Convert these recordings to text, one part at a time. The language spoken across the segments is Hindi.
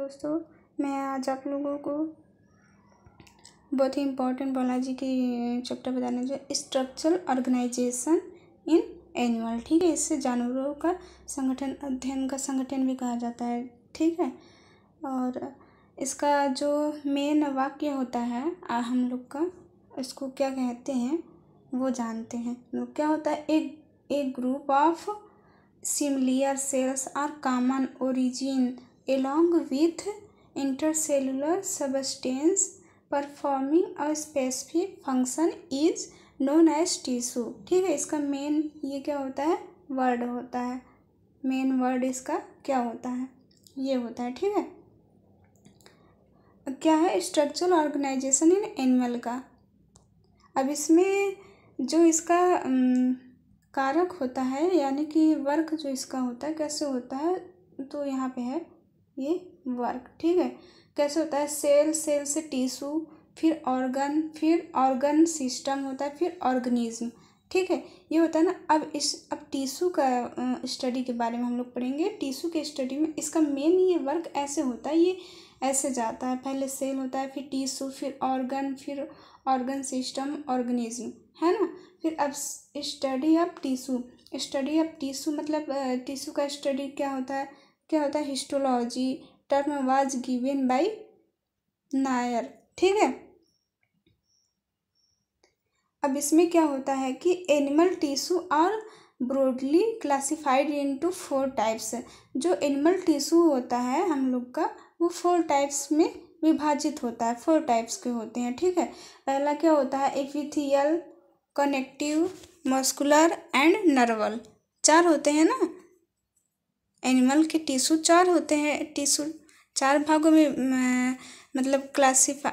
दोस्तों मैं आज आप लोगों को बहुत ही इम्पोर्टेंट बायोलॉजी की चैप्टर बताने जो स्ट्रक्चरल ऑर्गेनाइजेशन इन एनिमल ठीक है इससे जानवरों का संगठन अध्ययन का संगठन भी कहा जाता है ठीक है और इसका जो मेन वाक्य होता है हम लोग का इसको क्या कहते हैं वो जानते हैं तो क्या होता है एक एक group of similar cells are common origin along with intercellular substance performing a specific function is known as tissue ठीक है इसका मेन ये क्या होता है वर्ड होता है मेन वर्ड इसका क्या होता है ये होता है ठीक है क्या है स्ट्रक्चरल ऑर्गेनाइजेशन इन एनिमल का अब इसमें जो इसका कारक होता है यानी कि वर्क जो इसका होता है कैसे होता है तो यहाँ पे है ये वर्क ठीक है कैसे होता है सेल सेल से टीशू फिर ऑर्गन फिर ऑर्गन सिस्टम होता है फिर ऑर्गेनिज्म ठीक है ये होता है ना अब इस अब टीशू का स्टडी के बारे में हम लोग पढ़ेंगे टीशू के स्टडी में इसका मेन ये वर्क ऐसे होता है ये ऐसे जाता है पहले सेल होता है फिर टीशू फिर ऑर्गन फिर ऑर्गन सिस्टम ऑर्गेनिज्म है ना फिर अब study of tissue study of tissue मतलब टीशू का स्टडी क्या होता है क्या होता है histology term was given by नायर ठीक है अब इसमें क्या होता है कि एनिमल टिश्यू और broadly classified into four types जो एनिमल टिश्यू होता है हम लोग का वो फोर टाइप्स में विभाजित होता है फोर टाइप्स के होते हैं ठीक है पहला क्या होता है epithelial connective muscular and neural चार होते हैं ना एनिमल के टिशू चार होते हैं टिशू चार भागों में मतलब क्लासीफा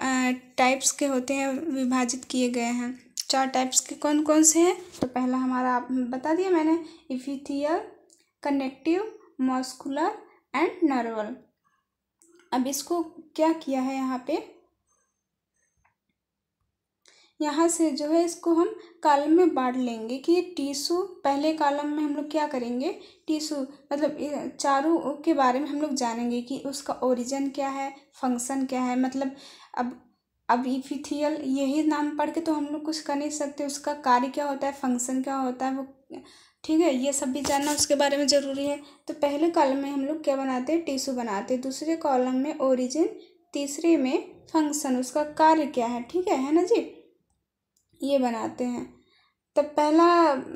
टाइप्स के होते हैं विभाजित किए गए हैं चार टाइप्स के कौन कौन से हैं तो पहला हमारा आप बता दिया मैंने epithelial connective muscular and neural अब इसको क्या किया है यहाँ पे यहाँ से जो है इसको हम कालम में बांट लेंगे कि ये टीसू पहले कॉलम में हम लोग क्या करेंगे टीसू मतलब चारों के बारे में हम लोग जानेंगे कि उसका ओरिजिन क्या है फंक्शन क्या है मतलब अब अब इफिथियल यही नाम पढ़ के तो हम लोग कुछ कर नहीं सकते उसका कार्य क्या होता है फंक्शन क्या होता है वो ठीक है ये सब भी जानना उसके बारे में ज़रूरी है तो पहले कॉलम में हम लोग क्या बनाते हैं टीसू बनाते हैं दूसरे कॉलम में ओरिजिन तीसरे में फंक्शन उसका कार्य क्या है ठीक है है ना जी ये बनाते हैं तब पहला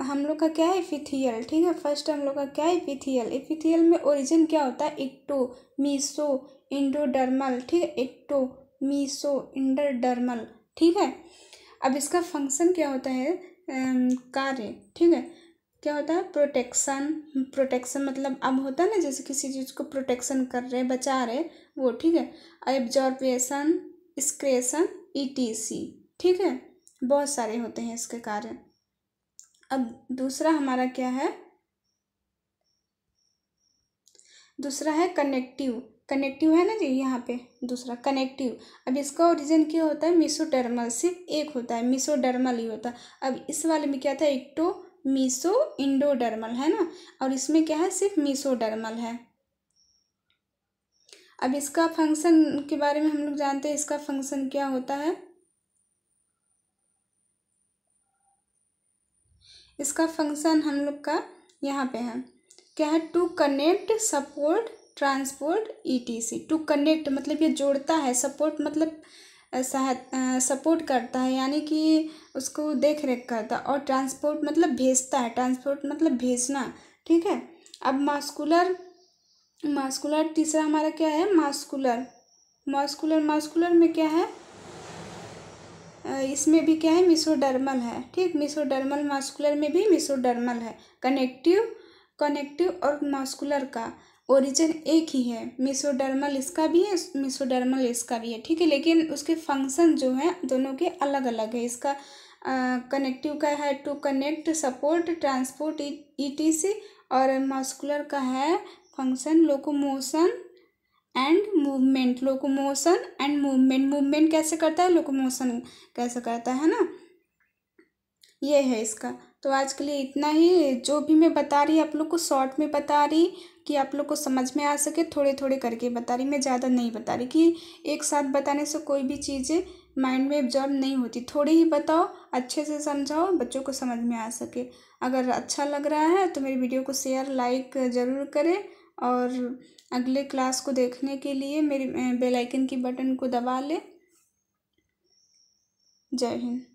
हम लोग का क्या है इफिथियल ठीक है फर्स्ट हम लोग का क्या है इफिथियल इफिथियल में ओरिजिन क्या होता है इक्टो मीसो इंडोडर्मल ठीक है इक्टो मीसो इंडोडर्मल ठीक है अब इसका फंक्शन क्या होता है कार्य ठीक है क्या होता है प्रोटेक्शन प्रोटेक्शन मतलब अब होता है ना जैसे किसी चीज़ को प्रोटेक्शन कर रहे बचा रहे वो ठीक है एब्जॉर्बेशन स्क्रेशन ई ठीक है बहुत सारे होते हैं इसके कारण अब दूसरा हमारा क्या है दूसरा है कनेक्टिव कनेक्टिव है ना जी यहाँ पे दूसरा कनेक्टिव अब इसका ओरिजिन क्या होता है मिसोडर्मल सिर्फ एक होता है मिसोडर्मल ही होता है अब इस वाले में क्या था इक्टो मिसो इंडोडर्मल है ना और इसमें क्या है सिर्फ मिसोडर्मल है अब इसका फंक्शन के बारे में हम लोग जानते हैं इसका फंक्शन क्या होता है इसका फंक्शन हम लोग का यहाँ पे है क्या है to connect support transport etc to connect मतलब ये जोड़ता है सपोर्ट मतलब सपोर्ट करता है यानी कि उसको देख रेख करता और ट्रांसपोर्ट मतलब भेजता है ट्रांसपोर्ट मतलब भेजना ठीक है अब मास्कुलर मास्कुलर तीसरा हमारा क्या है मास्कुलर मास्कुलर मास्कुलर में क्या है इसमें भी क्या है मिसोडर्मल है ठीक मिसोडर्मल मास्कुलर में भी मिसोडर्मल है कनेक्टिव कनेक्टिव और मास्कुलर का ओरिजिन एक ही है मिसोडर्मल इसका भी है मिसोडर्मल इसका भी है ठीक है लेकिन उसके फंक्शन जो हैं दोनों के अलग अलग है इसका कनेक्टिव का है to connect support transport E T C और मास्कुलर का है function locomotion and movement locomotion and movement movement कैसे करता है लोकोमोशन कैसे करता है ना ये है इसका तो आज के लिए इतना ही जो भी मैं बता रही आप लोग को शॉर्ट में बता रही कि आप लोग को समझ में आ सके थोड़े थोड़े करके बता रही मैं ज़्यादा नहीं बता रही कि एक साथ बताने से कोई भी चीज़ें माइंड में एब्जॉर्ब नहीं होती थोड़ी ही बताओ अच्छे से समझाओ बच्चों को समझ में आ सके अगर अच्छा लग रहा है तो मेरी वीडियो को शेयर लाइक ज़रूर करें और अगले क्लास को देखने के लिए मेरी बेल आइकन की बटन को दबा लें जय हिंद